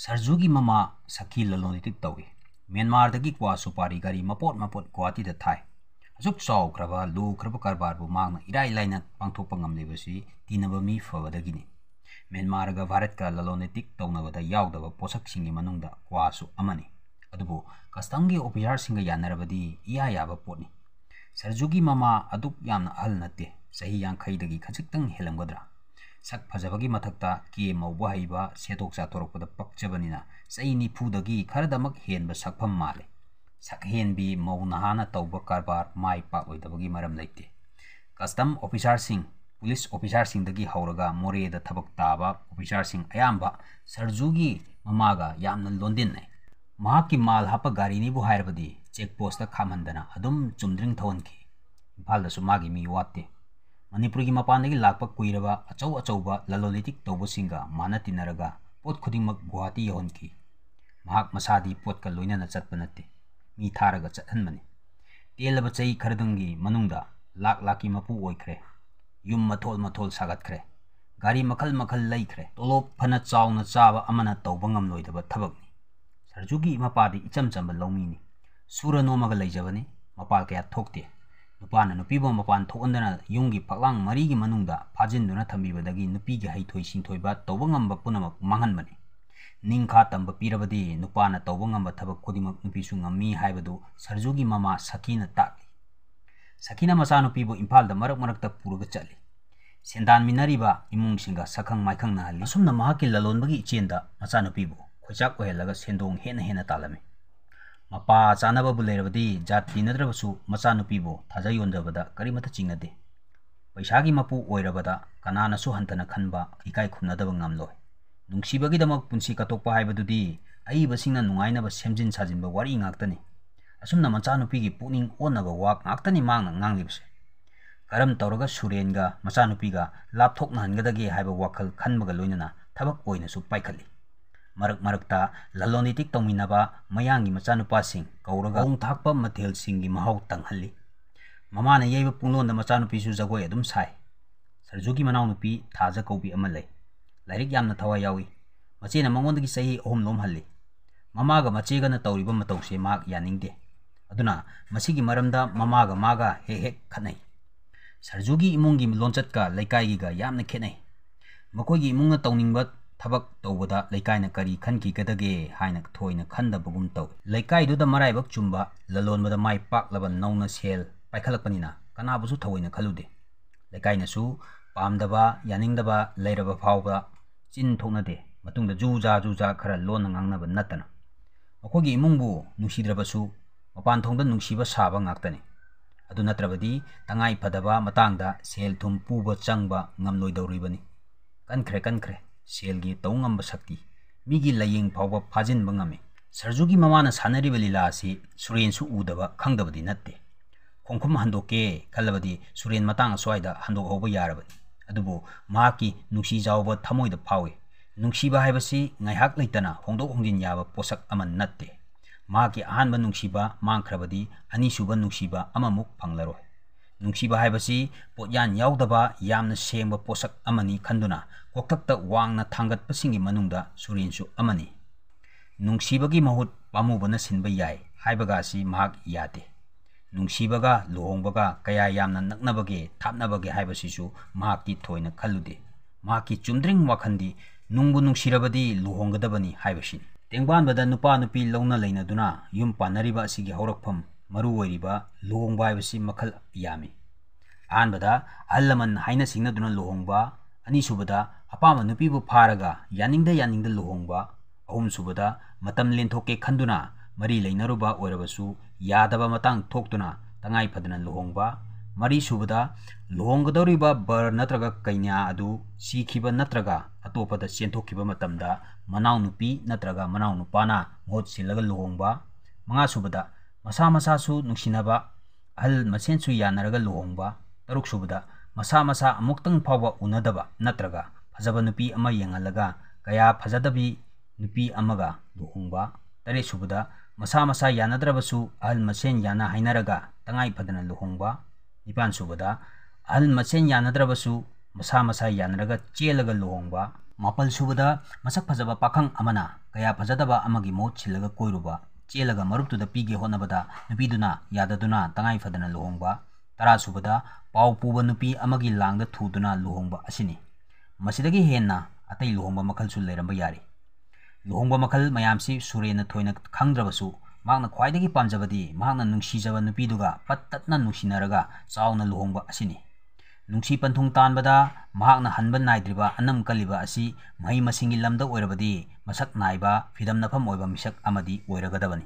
ꯁꯔꯖꯨꯒꯤ ꯃꯃꯥ ꯁꯈꯤ ꯂꯂꯣꯟ ꯏꯇꯤꯛ ꯇꯧꯏ ꯃ꯭ꯌꯥꯟꯃꯥꯔꯗꯒꯤ ꯀ꯭ꯋꯥ ꯁꯨꯄꯥꯔꯤ ꯒꯥꯔꯤ ꯃꯄꯣꯠ ꯃꯄꯣꯠ ꯒꯨꯋꯥꯍꯥꯇꯤꯗ ꯊꯥꯏ ꯑꯁꯨꯛ ꯆꯥꯎꯈ꯭ꯔꯕ ꯂꯨꯈ꯭ꯔꯕ ꯀꯔꯕꯥꯔꯕꯨ ꯃꯍꯥꯛꯅ ꯏꯔꯥꯏ ꯂꯥꯏꯅ ꯄꯥꯡꯊꯣꯛꯄ ꯉꯝꯂꯤꯕꯁꯤ ꯇꯤꯟꯅꯕ ꯃꯤ ꯐꯕꯗꯒꯤꯅꯤ ꯃ꯭ꯌꯥꯟꯃꯥꯔꯒ ꯚꯥꯔꯠꯀ ꯂꯂꯣꯟ ꯏꯇꯤꯛ ꯇꯧꯅꯕꯗ ꯌꯥꯎꯗꯕ ꯄꯣꯠꯁꯛꯁꯤꯡꯒꯤ ꯃꯅꯨꯡꯗ ꯀ꯭ꯋꯥꯁꯨ ꯑꯃꯅꯤ ꯑꯗꯨꯕꯨ ꯀꯁꯇꯝꯒꯤ ꯑꯣꯐꯤꯁꯥꯔꯁꯤꯡꯒ ꯌꯥꯅꯔꯕꯗꯤ ꯏꯌꯥ ꯌꯥꯕ ꯄꯣꯠꯅꯤ ꯁꯔꯖꯨꯒꯤ ꯃꯃꯥ ꯑꯗꯨꯛ ꯌꯥꯝꯅ ꯑꯍꯜ ꯅꯠꯇꯦ ꯆꯍꯤ ꯌꯥꯡꯈꯩꯗꯒꯤ ꯈꯖꯤꯛꯇꯪ ꯍꯦꯜꯂꯝꯒꯗ꯭ꯔꯥ सत् फजब की मथक्ता के मौब हईब सेदों चातोरप पक्चबनी चई निफूदी खरदम हेन सकफम माले सक हेन भी मऊ नहा तब कारबार माइ पाईदे custom officer Singh police officer Singh हौरग मोरद थब ताब ऑफिसर सिंह अयाब सरजू की ममाग लोदिने माल हाप गाड़ी चेक पोस्ट खामदना चुम्रिंग थवन इंफादी मी वाते ꯃꯅꯤꯄꯨꯔꯒꯤ ꯃꯄꯥꯟꯗꯒꯤ ꯂꯥꯛꯄ ꯀꯨꯏꯔꯕ ꯑꯆꯧ ꯑꯆꯧꯕ ꯂꯂꯣꯟ ꯏꯇꯤꯛ ꯇꯧꯕꯁꯤꯡꯒ ꯃꯥꯟꯅ ꯇꯤꯟꯅꯔꯒ ꯄꯣꯠ ꯈꯨꯗꯤꯡꯃꯛ ꯒꯨꯋꯥꯍꯥꯇꯤ ꯌꯧꯍꯟꯈꯤ ꯃꯍꯥꯛ ꯃꯁꯥꯗꯤ ꯄꯣꯠꯀ ꯂꯣꯏꯅꯅ ꯆꯠꯄ ꯅꯠꯇꯦ ꯃꯤ ꯊꯥꯔꯒ ꯆꯠꯍꯟꯕꯅꯤ ꯇꯦꯜꯂꯕ ꯆꯍꯤ ꯈꯔꯗꯪꯒꯤ ꯃꯅꯨꯡꯗ ꯂꯥꯛ ꯂꯥꯛꯀꯤ ꯃꯄꯨ ꯑꯣꯏꯈ꯭ꯔꯦ ꯌꯨꯝ ꯃꯊꯣꯜ ꯃꯊꯣꯜ ꯁꯥꯒꯠꯈ꯭ꯔꯦ ꯒꯥꯔꯤ ꯃꯈꯜ ꯃꯈꯜ ꯂꯩꯈ꯭ꯔꯦ ꯇꯣꯂꯣꯞ ꯐꯅ ꯆꯥꯎꯅ ꯆꯥꯕ ꯑꯃꯅ ꯇꯧꯕ ꯉꯝꯂꯣꯏꯗꯕ ꯊꯕꯛꯅꯤ ꯁꯔꯖꯨꯒꯤ ꯃꯄꯥꯗꯤ ꯏꯆꯝ ꯆꯝꯕ ꯂꯧꯃꯤꯅꯤ ꯁꯨꯔ ꯅꯣꯝꯃꯒ ꯂꯩꯖꯕꯅꯤ ꯃꯄꯥꯜ ꯀꯌꯥ ꯊꯣꯛꯇꯦ ꯅꯨꯄꯥꯅ ꯅꯨꯄꯤꯕꯨ ꯃꯄꯥꯟ ꯊꯣꯛꯍꯟꯗꯅ ꯌꯨꯝꯒꯤ ꯐꯛꯂꯥꯡ ꯃꯔꯤꯒꯤ ꯃꯅꯨꯡꯗ ꯐꯥꯖꯤꯟꯗꯨꯅ ꯊꯝꯕꯤꯕꯗꯒꯤ ꯅꯨꯄꯤꯒꯤ ꯍꯩꯊꯣꯏ ꯁꯤꯡꯊꯣꯏꯕ ꯇꯧꯕ ꯉꯝꯕ ꯄꯨꯝꯅꯃꯛ ꯃꯥꯡꯍꯟꯕꯅꯤ ꯅꯤꯡꯈꯥ ꯇꯝꯕ ꯄꯤꯔꯕꯗꯤ ꯅꯨꯄꯥꯅ ꯇꯧꯕ ꯉꯝꯕ ꯊꯕꯛ ꯈꯨꯗꯤꯡꯃꯛ ꯅꯨꯄꯤꯁꯨ ꯉꯝꯃꯤ ꯍꯥꯏꯕꯗꯨ ꯁꯔꯖꯨꯒꯤ ꯃꯃꯥ ꯁꯈꯤꯅ ꯇꯥꯛꯂꯤ ꯁꯈꯤꯅ ꯃꯆꯥꯅꯨꯄꯤꯕꯨ ꯏꯝꯐꯥꯜꯗ ꯃꯔꯛ ꯃꯔꯛꯇ ꯄꯨꯔꯒ ꯆꯠꯂꯤ ꯁꯦꯟꯗꯥꯟꯃꯤꯟꯅꯔꯤꯕ ꯏꯃꯨꯡꯁꯤꯡꯒ ꯁꯛꯈꯪ ꯃꯥꯏꯈꯪꯅꯍꯜꯂꯤ ꯑꯁꯨꯝꯅ ꯃꯍꯥꯛꯀꯤ ꯂꯂꯣꯟꯕꯒꯤ ꯏꯆꯦꯟꯗ ꯃꯆꯥꯅꯨꯄꯤꯕꯨ ꯈꯣꯏꯆꯥꯛ ꯑꯣꯏꯍꯜꯂꯒ ꯁꯦꯟꯗꯣꯡ ꯍꯦꯟꯅ ꯍꯦꯟꯅ ꯇꯥꯜꯂꯝꯃꯤ ꯃꯄꯥ ꯆꯥꯅꯕꯕꯨ ꯂꯩꯔꯕꯗꯤ ꯖꯥꯇꯤ ꯅꯠꯇ꯭ꯔꯕꯁꯨ ꯃꯆꯥꯅꯨꯄꯤꯕꯨ ꯊꯥꯖ ꯌꯣꯟꯖꯕꯗ ꯀꯔꯤꯃꯠꯇ ꯆꯤꯡꯅꯗꯦ ꯄꯩꯁꯥꯒꯤ ꯃꯄꯨ ꯑꯣꯏꯔꯕꯗ ꯀꯅꯥꯅꯁꯨ ꯍꯟꯊꯅ ꯈꯟꯕ ꯏꯀꯥꯏ ꯈꯨꯝꯅꯗꯕ ꯉꯝꯂꯣꯏ ꯅꯨꯡꯁꯤꯕꯒꯤꯗꯃꯛ ꯄꯨꯟꯁꯤ ꯀꯠꯊꯣꯛꯄ ꯍꯥꯏꯕꯗꯨꯗꯤ ꯑꯏꯕꯁꯤꯡꯅ ꯅꯨꯡꯉꯥꯏꯅꯕ ꯁꯦꯝꯖꯤꯟ ꯁꯥꯖꯤꯟꯕ ꯋꯥꯔꯤ ꯉꯥꯛꯇꯅꯤ ꯑꯁꯨꯝꯅ ꯃꯆꯥꯅꯨꯄꯤꯒꯤ ꯄꯨꯛꯅꯤꯡ ꯑꯣꯟꯅꯕ ꯋꯥ ꯉꯥꯛꯇꯅꯤ ꯃꯥꯡꯅ ꯉꯥꯡꯂꯤꯕꯁꯦ ꯀꯔꯝ ꯇꯧꯔꯒ ꯁꯨꯔꯦꯟꯒ ꯃꯆꯥꯅꯨꯄꯤꯒ ꯂꯥꯞꯊꯣꯛꯅꯍꯟꯒꯗꯒꯦ ꯍꯥꯏꯕ ꯋꯥꯈꯜ ꯈꯟꯕꯒ ꯂꯣꯏꯅꯅ ꯊꯕꯛ ꯑꯣꯏꯅꯁꯨ ꯄꯥꯏꯈꯠꯂꯤ ꯃꯔꯛ ꯃꯔꯛꯇ ꯂꯂꯣꯟ ꯏꯇꯤꯛ ꯇꯧꯃꯤꯟꯅꯕ ꯃꯌꯥꯡꯒꯤ ꯃꯆꯥꯅꯨꯄꯥꯁꯤꯡ ꯀꯧꯔꯒ ꯊꯣꯡ ꯊꯥꯛꯄ ꯃꯊꯦꯜꯁꯤꯡꯒꯤ ꯃꯍꯥꯎ ꯇꯪꯍꯜꯂꯤ ꯃꯃꯥꯅ ꯌꯩꯕ ꯄꯨꯡꯂꯣꯟꯗ ꯃꯆꯥꯅꯨꯄꯤꯁꯨ ꯖꯒꯣꯏ ꯑꯗꯨꯝ ꯁꯥꯏ ꯁꯔꯖꯨꯒꯤ ꯃꯅꯥꯎꯅꯨꯄꯤ ꯊꯥꯖ ꯀꯧꯕꯤ ꯑꯃ ꯂꯩ ꯂꯥꯏꯔꯤꯛ ꯌꯥꯝꯅ ꯊꯋꯥꯏ ꯌꯥꯎꯏ ꯃꯆꯦꯅ ꯃꯉꯣꯟꯗꯒꯤ ꯆꯍꯤ ꯑꯍꯨꯝ ꯂꯣꯝ ꯍꯜꯂꯤ ꯃꯃꯥꯒ ꯃꯆꯦꯒꯅ ꯇꯧꯔꯤꯕ ꯃꯇꯧꯁꯦ ꯃꯍꯥꯛ ꯌꯥꯅꯤꯡꯗꯦ ꯑꯗꯨꯅ ꯃꯁꯤꯒꯤ ꯃꯔꯝꯗ ꯃꯃꯥꯒ ꯃꯥꯒ ꯍꯦꯛ ꯍꯦꯛ ꯈꯠꯅꯩ ꯁꯔꯖꯨꯒꯤ ꯏꯃꯨꯡꯒꯤ ꯂꯣꯟꯆꯠꯀ ꯂꯩꯀꯥꯏꯒꯤꯒ ꯌꯥꯝꯅ ꯈꯦꯠꯅꯩ ꯃꯈꯣꯏꯒꯤ ꯏꯃꯨꯡꯅ ꯇꯧꯅꯤꯡꯕ ꯊꯕꯛ ꯇꯧꯕꯗ ꯂꯩꯀꯥꯏꯅ ꯀꯔꯤ ꯈꯟꯈꯤꯒꯗꯒꯦ ꯍꯥꯏꯅ ꯊꯣꯏꯅ ꯈꯟꯗꯕꯒꯨꯝ ꯇꯧꯏ ꯂꯩꯀꯥꯏꯗꯨꯗ ꯃꯔꯥꯏꯕꯛ ꯆꯨꯝꯕ ꯂꯂꯣꯟꯕꯗ ꯃꯥꯏ ꯄꯥꯛꯂꯕ ꯅꯧꯅ ꯁꯦꯜ ꯄꯥꯏꯈꯠꯂꯛꯄꯅꯤꯅ ꯀꯅꯥꯕꯨꯁꯨ ꯊꯑꯣꯏꯅ ꯈꯜꯂꯨꯗꯦ ꯂꯩꯀꯥꯏꯅꯁꯨ ꯄꯥꯝꯗꯕ ꯌꯥꯅꯤꯡꯗꯕ ꯂꯩꯔꯕ ꯐꯥꯎꯕ ꯆꯤꯟ ꯊꯣꯛꯅꯗꯦ ꯃꯇꯨꯡꯗ ꯖꯨ ꯖꯥ ꯖꯨ ꯖꯥ ꯈꯔ ꯂꯣꯟꯅ ꯉꯥꯡꯅꯕ ꯅꯠꯇꯅ ꯃꯈꯣꯏꯒꯤ ꯏꯃꯨꯡꯕꯨ ꯅꯨꯡꯁꯤꯗ꯭ꯔꯕꯁꯨ ꯃꯄꯥꯟꯊꯣꯡꯗ ꯅꯨꯡꯁꯤꯕ ꯁꯥꯕ ꯉꯥꯛꯇꯅꯤ ꯑꯗꯨ ꯅꯠꯇ꯭ꯔꯕꯗꯤ ꯇꯉꯥꯏ ꯐꯗꯕ ꯃꯇꯥꯡꯗ ꯁꯦꯜ ꯊꯨꯝ ꯄꯨꯕ ꯆꯪꯕ ꯉꯝꯂꯣꯏꯗꯧꯔꯤꯕꯅꯤ ꯀꯟꯈ꯭ꯔꯦ ꯀꯟꯈ꯭ꯔꯦ ꯁꯦꯜꯒꯤ ꯇꯧꯉꯝꯕ ꯁꯛꯇꯤ ꯃꯤꯒꯤ ꯂꯥꯏꯌꯦꯡ ꯐꯥꯎꯕ ꯐꯥꯖꯤꯟꯕ ꯉꯝꯃꯤ ꯁꯔꯖꯨꯒꯤ ꯃꯃꯥꯅ ꯁꯥꯟꯅꯔꯤꯕ ꯂꯤꯂꯥ ꯑꯁꯤ ꯁꯨꯔꯦꯟꯁꯨ ꯎꯗꯕ ꯈꯪꯗꯕꯗꯤ ꯅꯠꯇꯦ ꯈꯣꯡꯈꯨꯝ ꯍꯟꯗꯣꯛꯀꯦ ꯈꯜꯂꯕꯗꯤ ꯁꯨꯔꯦꯟ ꯃꯇꯥꯡ ꯑꯁ꯭ꯋꯥꯏꯗ ꯍꯟꯗꯣꯛꯍꯧꯕ ꯌꯥꯔꯕꯅꯤ ꯑꯗꯨꯕу ꯃꯍꯥꯛꯀꯤ ꯅꯨꯡꯁꯤ ꯆꯥꯎꯕ ꯊꯃꯣꯏꯗ ꯐꯥꯎꯏ ꯅꯨꯡꯁꯤꯕ ꯍꯥꯏꯕꯁꯤ ꯉꯥꯏꯍꯥꯛ ꯂꯩꯇꯅ ꯍꯣꯡꯗꯣꯛ ꯍꯣꯡꯖꯤꯟ ꯌꯥꯕ ꯄꯣꯠꯁꯛ ꯑꯃ ꯅꯠꯇꯦ ꯃꯍꯥꯛꯀꯤ ꯑꯍꯥꯟꯕ ꯅꯨꯡꯁꯤꯕ ꯃꯥꯡꯈ꯭ꯔꯕꯗꯤ ꯑꯅꯤꯁꯨꯕ ꯅꯨꯡꯁꯤꯕ ꯑꯃꯃꯨꯛ ꯐꯪꯂꯔꯣꯏ ꯅꯨꯡꯁꯤꯕ ꯍꯥꯏꯕꯁꯤ ꯄꯣꯠꯌꯥꯟ ꯌꯥꯎꯗꯕ ꯌꯥꯝꯅ ꯁꯦꯡꯕ ꯄꯣꯠꯁꯛ ꯑꯃꯅꯤ ꯈꯟꯗꯨꯅ ꯀꯣꯛꯊꯛꯇ ꯋꯥꯡꯅ ꯊꯥꯡꯒꯠꯄꯁꯤꯡꯒꯤ ꯃꯅꯨꯡꯗ ꯁꯨꯔꯦꯟꯁꯨ ꯑꯃꯅꯤ ꯅꯨꯡꯁꯤꯕꯒꯤ ꯃꯍꯨꯠ ꯄꯥꯝꯃꯨꯕꯅ ꯁꯤꯟꯕ ꯌꯥꯏ ꯍꯥꯏꯕꯒ ꯑꯁꯤ ꯃꯍꯥꯛ ꯌꯥꯗꯦ ꯅꯨꯡꯁꯤꯕꯒ ꯂꯨꯍꯣꯡꯕꯒ ꯀꯌꯥ ꯌꯥꯝꯅ ꯅꯛꯅꯕꯒꯦ ꯊꯥꯞꯅꯕꯒꯦ ꯍꯥꯏꯕꯁꯤꯁꯨ ꯃꯍꯥꯛꯇꯤ ꯊꯣꯏꯅ ꯈꯜꯂꯨꯗꯦ ꯃꯍꯥꯛꯀꯤ ꯆꯨꯝꯗ꯭ꯔꯤꯡ ꯋꯥꯈꯟꯗꯤ ꯅꯨꯡꯕꯨ ꯅꯨꯡꯁꯤꯔꯕꯗꯤ ꯂꯨꯍꯣꯡꯒꯗꯕꯅꯤ ꯍꯥꯏꯕꯁꯤꯅꯤ ꯇꯦꯡꯕꯥꯟꯕꯗ ꯅꯨꯄꯥ ꯅꯨꯄꯤ ꯂꯧꯅ ꯂꯩꯅꯗꯨꯅ ꯌꯨꯝ ꯄꯥꯟꯅꯔꯤꯕ ꯑꯁꯤꯒꯤ ꯍꯧꯔꯛꯐꯝ ꯃꯔꯨꯑꯣꯏꯔꯤꯕ ꯂꯨꯍꯣꯡꯕ ꯍꯥꯏꯕꯁꯤ ꯃꯈꯜ ꯌꯥꯝꯃꯤ ꯑꯍꯥꯟꯕꯗ ꯑꯍꯜ ꯂꯃꯟ ꯍꯥꯏꯅ ꯁꯤꯡꯅꯗꯨꯅ ꯂꯨꯍꯣꯡꯕ ꯑꯅꯤꯁꯨꯕꯗ ꯑꯄꯥꯝꯕ ꯅꯨꯄꯤꯕꯨ ꯐꯥꯔꯒ ꯌꯥꯅꯤꯡꯗ ꯌꯥꯅꯤꯡꯗ ꯂꯨꯍꯣꯡꯕ ꯑꯍꯨꯝꯁꯨꯕꯗ ꯃꯇꯝ ꯂꯦꯟꯊꯣꯛꯀꯦ ꯈꯟꯗꯨꯅ ꯃꯔꯤ ꯂꯩꯅꯔꯨꯕ ꯑꯣꯏꯔꯕꯁꯨ ꯌꯥꯗꯕ ꯃꯇꯥꯡ ꯊꯣꯛꯇꯨꯅ ꯇꯉꯥꯏ ꯐꯗꯅ ꯂꯨꯍꯣꯡꯕ ꯃꯔꯤꯁꯨꯕꯗ ꯂꯨꯍꯣꯡꯒꯗꯧꯔꯤꯕ ꯕꯔ ꯅꯠꯇ꯭ꯔꯒ ꯀꯩꯅ꯭ꯌꯥ ꯑꯗꯨ ꯁꯤꯈꯤꯕ ꯅꯠꯇ꯭ꯔꯒ ꯑꯇꯣꯞꯄꯗ ꯆꯦꯟꯊꯣꯛꯈꯤꯕ ꯃꯇꯝꯗ ꯃꯅꯥꯎꯅꯨꯄꯤ ꯅꯠꯇ꯭ꯔꯒ ꯃꯅꯥꯎꯅꯨꯄꯥꯅ ꯃꯍꯨꯠ ꯁꯤꯜꯂꯒ ꯂꯨꯍꯣꯡꯕ ꯃꯉꯥꯁꯨꯕꯗ masa masa su nuksina ba al masen su ya naraga loong ba taruk shubu da masa masa amuk tang pa wa unada ba natraga phazaba nupi ama yenga laga kaya phazada bi nupi ama ga loong ba tari shubu da masa masa ya nadra ba su al masen ya na tangay padana nipan masen masa masa mapal masak phazaba pakhang amana kaya chilaga ꯆꯦꯜꯂꯒ ꯃꯔꯨꯞꯇꯨꯗ ꯄꯤꯒꯦ ꯍꯣꯠꯅꯕꯗ ꯅꯨꯄꯤꯗꯨꯅ ꯌꯥꯗꯗꯨꯅ ꯇꯉꯥꯏꯐꯗꯅ ꯂꯨꯍꯣꯡꯕ ꯇꯔꯥꯁꯨꯕꯗ ꯄꯥꯎ ꯄꯨꯕ ꯅꯨꯄꯤ ꯑꯃꯒꯤ ꯂꯥꯡꯗ ꯊꯨꯗꯨꯅ ꯂꯨꯍꯣꯡꯕ ꯑꯁꯤꯅꯤ ꯃꯁꯤꯗꯒꯤ ꯍꯦꯟꯅ ꯑꯇꯩ ꯂꯨꯍꯣꯡꯕ ꯃꯈꯜꯁꯨ ꯂꯩꯔꯝꯕ ꯌꯥꯔꯤ ꯂꯨꯍꯣꯡꯕ ꯃꯈꯜ ꯃꯌꯥꯝꯁꯤ ꯁꯨꯔꯦꯅ ꯊꯣꯏꯅ ꯈꯪꯗ꯭ꯔꯕꯁꯨ ꯃꯍꯥꯛꯅ ꯈ꯭ꯋꯥꯏꯗꯒꯤ ꯄꯥꯝꯖꯕꯗꯤ ꯃꯍꯥꯛꯅ ꯅꯨꯡꯁꯤꯖꯕ ꯅꯨꯄꯤꯗꯨꯒ ꯄꯠ ꯇꯠꯅ ꯅꯨꯡꯁꯤꯅꯔꯒ ꯆꯥꯎꯅ ꯂꯨꯍꯣꯡꯕ ꯑꯁꯤꯅꯤ ꯅꯨꯡꯁꯤ ꯄꯟꯊꯨꯡ ꯇꯥꯟꯕꯗ ꯃꯍꯥꯛꯅ ꯍꯟꯕ ꯅꯥꯏꯗ꯭ꯔꯤꯕ ꯑꯅꯝ ꯀꯜꯂꯤꯕ ꯑꯁꯤ ꯃꯍꯩ ꯃꯁꯤꯡꯒꯤ ꯂꯝꯗ ꯑꯣꯏꯔꯕꯗꯤ ꯃꯁꯛ ꯅꯥꯏꯕ ꯐꯤꯗꯝꯅꯐꯝ ꯑꯣꯏꯕ ꯃꯤꯁꯛ ꯑꯃꯗꯤ ꯑꯣꯏꯔꯒꯗꯕꯅꯤ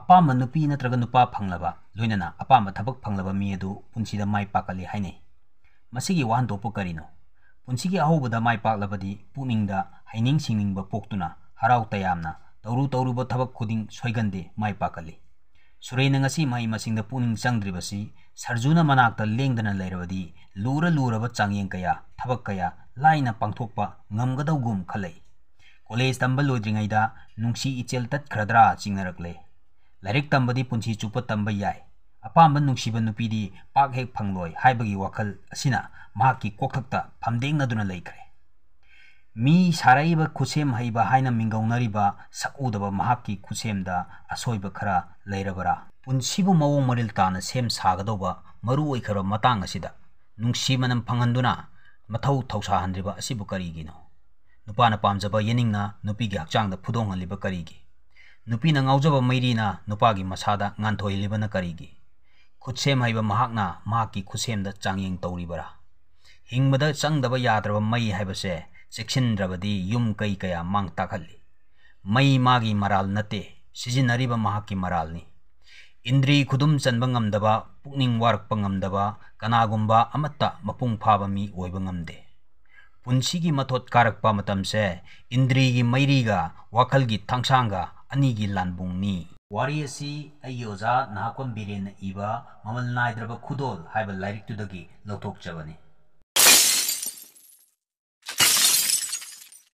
ꯑꯄꯥꯝꯕ ꯅꯨꯄꯤ ꯅꯠꯇ꯭ꯔꯒ ꯅꯨꯄꯥ ꯐꯪꯂꯕ ꯂꯣꯏꯅꯅ ꯑꯄꯥꯝꯕ ꯊꯕꯛ ꯐꯪꯂꯕ ꯃꯤ ꯑꯗꯨ ꯄꯨꯟꯁꯤꯗ ꯃꯥꯏ ꯄꯥꯛꯀꯜꯂꯤ ꯍꯥꯏꯅꯩ ꯃꯁꯤꯒꯤ ꯋꯥꯍꯟꯊꯣꯛꯄꯨ ꯀꯔꯤꯅꯣ ꯄꯨꯟꯁꯤꯒꯤ ꯑꯍꯧꯕꯗ ꯃꯥꯏ ꯄꯥꯛꯂꯕꯗꯤ ꯄꯨꯛꯅꯤꯡꯗ ꯍꯩꯅꯤꯡ ꯁꯤꯡꯅꯤꯡꯕ ꯄꯣꯛꯇꯨꯅ ꯍꯔꯥꯎ ꯇꯌꯥꯝꯅ ꯇꯧꯔꯨ ꯇꯧꯔꯨꯕ ꯊꯕꯛ ꯈꯨꯗꯤꯡ ꯁꯣꯏꯒꯟꯗꯦ ꯃꯥꯏ ꯄꯥꯛꯀꯜꯂꯤ ꯁꯨꯔꯩꯅ ꯉꯁꯤ ꯃꯍꯩ ꯃꯁꯤꯡꯗ ꯄꯨꯛꯅꯤꯡ ꯆꯪꯗ꯭ꯔꯤꯕꯁꯤ ꯁꯔꯖꯨꯅ ꯃꯅꯥꯛꯇ ꯂꯦꯡꯗꯅ ꯂꯩꯔꯕꯗꯤ ꯂꯨꯔ ꯂꯨꯔꯕ ꯆꯥꯡꯌꯦꯡ ꯀꯌꯥ ꯊꯕꯛ ꯀꯌꯥ ꯂꯥꯏꯅ ꯄꯥꯡꯊꯣꯛꯄ ꯉꯝꯒꯗꯧꯒꯨꯝ ꯈꯜꯂꯛꯏ ꯀꯣꯂꯦꯖ ꯇꯝꯕ ꯂꯣꯏꯗ꯭ꯔꯤꯉꯩꯗ ꯅꯨꯡꯁꯤ ꯏꯆꯦꯜ ꯇꯠꯈ꯭ꯔꯗ꯭ꯔꯥ ꯆꯤꯡꯅꯔꯛꯂꯦ ꯂꯥꯏꯔꯤꯛ ꯇꯝꯕꯗꯤ ꯄꯨꯟꯁꯤ ꯆꯨꯞꯄ ꯇꯝꯕ ꯌꯥꯏ ꯑꯄꯥꯝꯕ ꯅꯨꯡꯁꯤꯕ ꯅꯨꯄꯤꯗꯤ ꯄꯥꯛ ꯍꯦꯛ ꯐꯪꯂꯣꯏ ꯍꯥꯏꯕꯒꯤ ꯋꯥꯈꯜ ꯑꯁꯤꯅ ꯃꯍꯥꯛꯀꯤ ꯀꯣꯛꯊꯛꯇ ꯐꯝꯗꯦꯡꯅꯗꯨꯅ ꯂꯩꯈ꯭ꯔꯦ ꯃꯤ ꯁꯥꯔꯛꯏꯕ ꯈꯨꯠꯁꯦꯝ ꯍꯩꯕ ꯍꯥꯏꯅ ꯃꯤꯡꯒꯧꯅꯔꯤꯕ ꯁꯛꯎꯗꯕ ꯃꯍꯥꯛꯀꯤ ꯈꯨꯠꯁꯦꯝꯗ ꯑꯁꯣꯏꯕ ꯈꯔ ꯂꯩꯔꯕꯔꯥ ꯄꯨꯟꯁꯤꯕꯨ ꯃꯑꯣꯡ ꯃꯔꯤꯜ ꯇꯥꯅ ꯁꯦꯝ ꯁꯥꯒꯗꯧꯕ ꯃꯔꯨ ꯑꯣꯏꯈ꯭ꯔꯕ ꯃꯇꯥꯡ ꯑꯁꯤꯗ ꯅꯨꯡꯁꯤ ꯃꯅꯝ ꯐꯪꯍꯟꯗꯨꯅ ꯃꯊꯧ ꯊꯧꯁꯥꯍꯟꯗ꯭ꯔꯤꯕ ꯑꯁꯤꯕꯨ ꯀꯔꯤꯒꯤꯅꯣ ꯅꯨꯄꯥꯅ ꯄꯥꯝꯖꯕ ꯌꯦꯅꯤꯡꯅ ꯅꯨꯄꯤꯒꯤ ꯍꯛꯆꯥꯡꯗ ꯐꯨꯗꯣꯡꯍꯜꯂꯤꯕ ꯀꯔꯤꯒꯤ ꯅꯨꯄꯤꯅ ꯉꯥꯎꯖꯕ ꯃꯩꯔꯤꯅ ꯅꯨꯄꯥꯒꯤ ꯃꯁꯥꯗ ꯉꯥꯟꯊꯣꯏꯍꯜꯂꯤꯕꯅ ꯀꯔꯤꯒꯤ ꯈꯨꯠꯁꯦꯝ ꯍꯩꯕ ꯃꯍꯥꯛꯅ ꯃꯍꯥꯛꯀꯤ ꯈꯨꯠꯁꯦꯝꯗ ꯆꯥꯡꯌꯦꯡ ꯇꯧꯔꯤꯕꯔꯥ ꯍꯤꯡꯕꯗ ꯆꯪꯗꯕ ꯌꯥꯗ꯭ꯔꯕ ꯃꯩ ꯍꯥꯏꯕꯁꯦ ꯆꯦꯛꯁꯤꯟꯗ꯭ꯔꯕꯗꯤ ꯌꯨꯝ ꯀꯩ ꯀꯌꯥ ꯃꯥꯡ ꯇꯥꯛꯍꯜꯂꯤ ꯃꯩ ꯃꯥꯒꯤ ꯃꯔꯥꯜ ꯅꯠꯇꯦ ꯁꯤꯖꯤꯟꯅꯔꯤꯕ ꯃꯍꯥꯛꯀꯤ ꯃꯔꯥꯜꯅꯤ 인드리 구둠 쩨ㅁ범 담바 푸닝 워크 범 담바 카나 곰바 아마타 마풍 파바미 오이범 담데 분시기 마톳 카락 파마탐세 인드리 기 마이리가 와컬 기 탕샹가 아니 기 란봉니 와리에시 아이오자 나콤 비린 이바 마멀 나이드르바 쿠돌 하이브 라이크 투더기